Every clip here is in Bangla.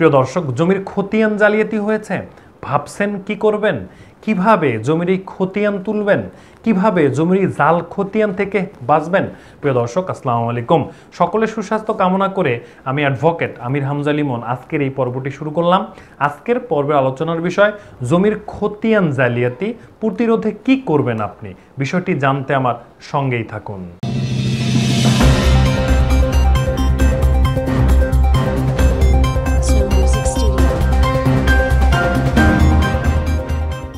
প্রিয় দর্শক জমির খতিয়ান জালিয়াতি হয়েছে ভাবছেন কি করবেন কিভাবে জমির এই খতিয়ান তুলবেন কিভাবে জমির জাল খতিয়ান থেকে বাঁচবেন প্রিয় দর্শক আসসালামু আলাইকুম সকলে সুস্বাস্থ্য কামনা করে আমি অ্যাডভোকেট আমির হামজা লিমন আজকের এই পর্বটি শুরু করলাম আজকের পর্বের আলোচনার বিষয় জমির খতিয়ান জালিয়াতি প্রতিরোধে কি করবেন আপনি বিষয়টি জানতে আমার সঙ্গেই থাকুন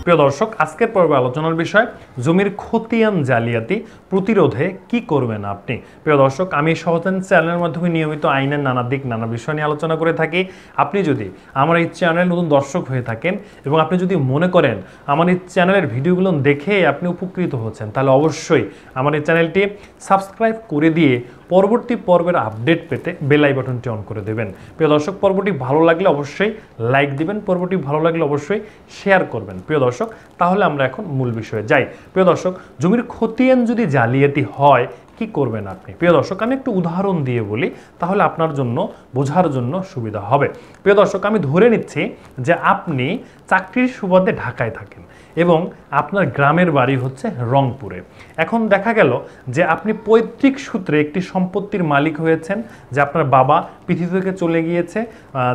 প্রিয় দর্শক আজকের পর্বে আলোচনার বিষয় জমির খতিয়ান জালিয়াতি প্রতিরোধে কি করবেন আপনি প্রিয় দর্শক আমি সহজেন চ্যানেলের মাধ্যমে নিয়মিত আইনের নানা দিক নানা বিষয় নিয়ে আলোচনা করে থাকি আপনি যদি আমার এই চ্যানেল নতুন দর্শক হয়ে থাকেন এবং আপনি যদি মনে করেন আমার এই চ্যানেলের ভিডিওগুলো দেখে আপনি উপকৃত হচ্ছেন তাহলে অবশ্যই আমার এই চ্যানেলটি সাবস্ক্রাইব করে দিয়ে পরবর্তী পর্বের আপডেট পেতে বেলাই বাটনটি অন করে দেবেন প্রিয় দর্শক পর্বটি ভালো লাগলে অবশ্যই লাইক দিবেন পর্বটি ভালো লাগলে অবশ্যই শেয়ার করবেন প্রিয় দর্শক তাহলে আমরা এখন মূল বিষয়ে যাই প্রিয় দর্শক জমির খতিয়ান যদি জালিয়াতি হয় কি করবেন আপনি প্রিয় দর্শক আমি একটু উদাহরণ দিয়ে বলি তাহলে আপনার জন্য বোঝার জন্য সুবিধা হবে প্রিয় দর্শক আমি ধরে নিচ্ছি যে আপনি চাকরির সুবাদে ঢাকায় থাকেন এবং আপনার গ্রামের বাড়ি হচ্ছে রংপুরে এখন দেখা গেল যে আপনি পৈতৃক সূত্রে একটি সম্পত্তির মালিক হয়েছেন যে আপনার বাবা পৃথিবী থেকে চলে গিয়েছে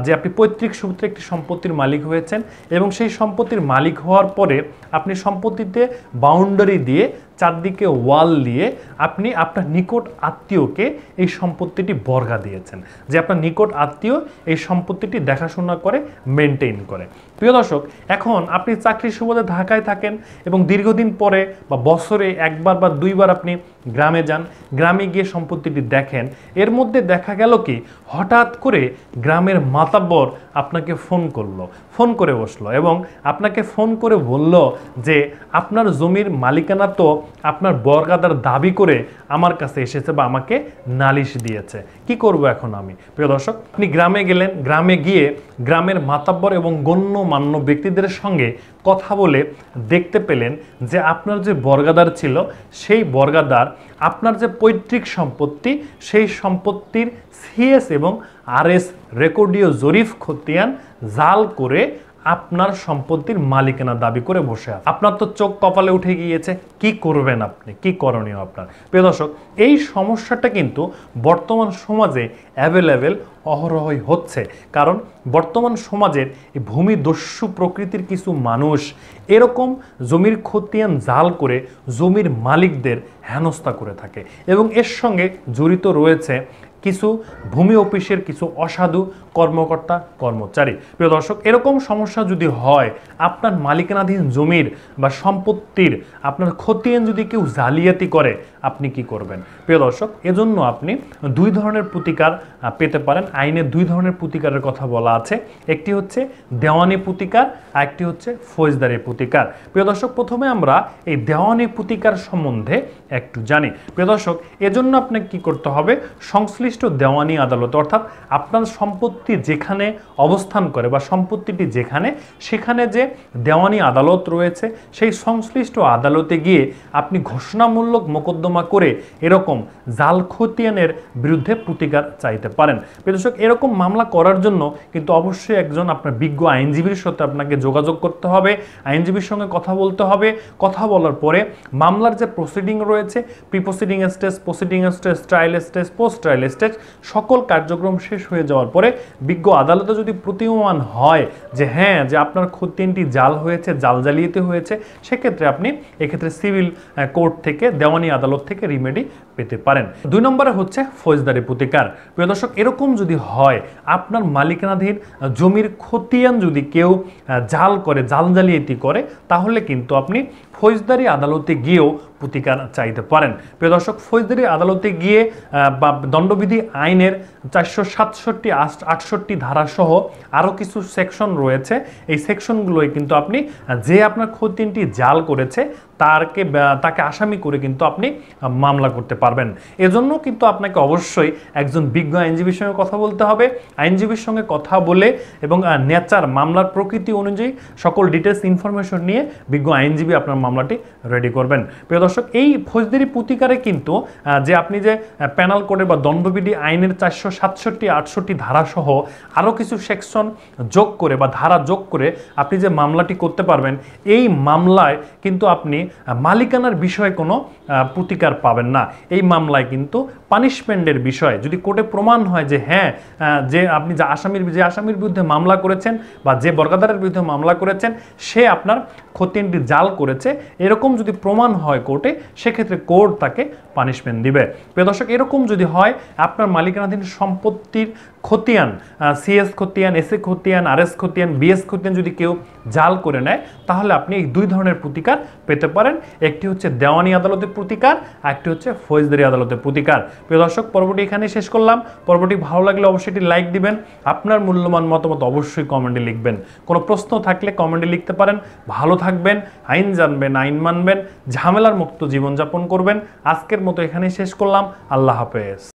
যে আপনি পৈতৃক সূত্রে একটি সম্পত্তির মালিক হয়েছেন এবং সেই সম্পত্তির মালিক হওয়ার পরে আপনি সম্পত্তিতে বাউন্ডারি দিয়ে চারদিকে ওয়াল দিয়ে আপনি আপনার নিকট আত্মীয়কে এই সম্পত্তিটি বর্গা দিয়েছেন যে আপনার নিকট আত্মীয় এই সম্পত্তিটি দেখাশোনা করে মেনটেন করে প্রিয় দর্শক এখন আপনি চাকরির সুবাদে ঢাকায় থাকেন এবং দীর্ঘদিন পরে বা বছরে একবার বা দুইবার আপনি গ্রামে যান গ্রামে গিয়ে সম্পত্তিটি দেখেন এর মধ্যে দেখা গেল কি হঠাৎ করে গ্রামের মাতাব্বর আপনাকে ফোন করলো ফোন করে বসলো এবং আপনাকে ফোন করে বলল যে আপনার জমির মালিকানা তো আপনার বরগাদার দাবি করে আমার কাছে এসেছে বা আমাকে নালিশ দিয়েছে কি করব এখন আমি প্রিয় দর্শক আপনি গ্রামে গেলেন গ্রামে গিয়ে গ্রামের মাতাব্বর এবং গণ্য গণ্যমান্য ব্যক্তিদের সঙ্গে কথা বলে দেখতে পেলেন যে আপনার যে বর্গাদার ছিল সেই বর্গাদার আপনার যে পৈতৃক সম্পত্তি সেই সম্পত্তির সিএস এবং আরএস রেকর্ডীয় জরিফ খতিয়ান জাল করে আপনার সম্পত্তির মালিকানা দাবি করে বসে আছে আপনার তো চোখ কপালে উঠে গিয়েছে কি করবেন আপনি কি করণীয় আপনার প্রিয় দর্শক এই সমস্যাটা কিন্তু বর্তমান সমাজে অ্যাভেলেবেল অহরহই হচ্ছে কারণ বর্তমান সমাজের ভূমি দস্যু প্রকৃতির কিছু মানুষ এরকম জমির খতিয়ান জাল করে জমির মালিকদের হেনস্থা করে থাকে এবং এর সঙ্গে জড়িত রয়েছে কিছু ভূমি অফিসের কিছু অসাধু কর্মকর্তা কর্মচারী প্রিয় দর্শক এরকম সমস্যা যদি হয় আপনার মালিকানাধীন জমির বা সম্পত্তির আপনার ক্ষতিয়ান যদি কেউ জালিয়াতি করে আপনি কি করবেন প্রিয় দর্শক এজন্য আপনি দুই ধরনের প্রতিকার পেতে পারেন আইনে দুই ধরনের প্রতিকারের কথা বলা আছে একটি হচ্ছে দেওয়ানি প্রতিকার আর একটি হচ্ছে ফৌজদারি প্রতিকার প্রিয় দর্শক প্রথমে আমরা এই দেওয়ানি প্রতিকার সম্বন্ধে একটু জানি প্রিয় দর্শক এজন্য আপনাকে কি করতে হবে সংশ্লিষ্ট নির্দিষ্ট দেওয়ানি আদালত অর্থাৎ আপনার সম্পত্তি যেখানে অবস্থান করে বা সম্পত্তিটি যেখানে সেখানে যে দেওয়ানি আদালত রয়েছে সেই সংশ্লিষ্ট আদালতে গিয়ে আপনি ঘোষণামূলক মোকদ্দমা করে এরকম জাল খতিয়ানের বিরুদ্ধে প্রতিকার চাইতে পারেন বিদেশক এরকম মামলা করার জন্য কিন্তু অবশ্যই একজন আপনার বিজ্ঞ আইনজীবীর সাথে আপনাকে যোগাযোগ করতে হবে আইনজীবীর সঙ্গে কথা বলতে হবে কথা বলার পরে মামলার যে প্রসিডিং রয়েছে pre proceeding stage proceeding stage trial stage post trial magistrate সকল কার্যক্রম শেষ হয়ে যাওয়ার পরে বিজ্ঞ আদালতে যদি প্রতিমান হয় যে হ্যাঁ যে আপনার তিনটি জাল হয়েছে জাল জালিয়াতে হয়েছে সেক্ষেত্রে আপনি এক্ষেত্রে সিভিল কোর্ট থেকে দেওয়ানি আদালত থেকে রিমেডি পেতে পারেন দুই নম্বরে হচ্ছে ফৌজদারি প্রতিকার প্রিয় দর্শক এরকম যদি হয় আপনার মালিকানাধীন জমির ক্ষতিয়ান যদি কেউ জাল করে জাল জালিয়াতি করে তাহলে কিন্তু আপনি ফৌজদারি আদালতে গিয়েও প্রতিকার চাইতে পারেন প্রিয় দর্শক ফৌজদারি আদালতে গিয়ে বা দণ্ডবিধি আইনের চারশো সাতষট্টি আটষট্টি ধারাসহ আরও কিছু সেকশন রয়েছে এই সেকশনগুলোই কিন্তু আপনি যে আপনার খতিনটি জাল করেছে তারকে তাকে আসামি করে কিন্তু আপনি মামলা করতে পারবেন এজন্য কিন্তু আপনাকে অবশ্যই একজন বিজ্ঞ আইনজীবীর সঙ্গে কথা বলতে হবে আইনজীবীর সঙ্গে কথা বলে এবং নেচার মামলার প্রকৃতি অনুযায়ী সকল ডিটেলস ইনফরমেশন নিয়ে বিজ্ঞ আইনজীবী আপনার মামলাটি রেডি করবেন প্রিয় দর্শক এই ফৌজদারি প্রতিকারে কিন্তু যে আপনি যে প্যানাল কোডের বা দণ্ডবিধি আইনের চারশো সাতষট্টি আটষট্টি ধারাসহ আরও কিছু সেকশন যোগ করে বা ধারা যোগ করে আপনি যে মামলাটি করতে পারবেন এই মামলায় কিন্তু আপনি মালিকানার বিষয়ে কোনো প্রতিকার পাবেন না এই মামলায় কিন্তু পানিশমেন্টের বিষয়ে যদি কোর্টে প্রমাণ হয় যে হ্যাঁ যে আপনি যে আসামির যে আসামির বিরুদ্ধে মামলা করেছেন বা যে বর্গাদারের বিরুদ্ধে মামলা করেছেন সে আপনার খতিয়ানটি জাল করেছে এরকম যদি প্রমাণ হয় কোর্টে সেক্ষেত্রে কোর্ট তাকে পানিশমেন্ট দিবে প্রিয় দর্শক এরকম যদি হয় আপনার মালিকানাধীন সম্পত্তির খতিয়ান সিএস খতিয়ান এস এ খতিয়ান আর এস খতিয়ান বিএস খতিয়ান যদি কেউ জাল করে নেয় তাহলে আপনি এই দুই ধরনের প্রতিকার পেতে পারেন একটি হচ্ছে দেওয়ানি আদালতের প্রতিকার আর একটি হচ্ছে ফৌজদারি আদালতের প্রতিকার প্রিয় দর্শক পর্বটি এখানে শেষ করলাম পর্বটি ভালো লাগলে অবশ্যই এটি লাইক দিবেন আপনার মূল্যবান মতামত অবশ্যই কমেন্টে লিখবেন কোনো প্রশ্ন থাকলে কমেন্টে লিখতে পারেন ভালো থাকবেন আইন জানবেন আইন মানবেন ঝামেলার মুক্ত জীবনযাপন করবেন আজকের মতো এখানেই শেষ করলাম আল্লাহ হাফেজ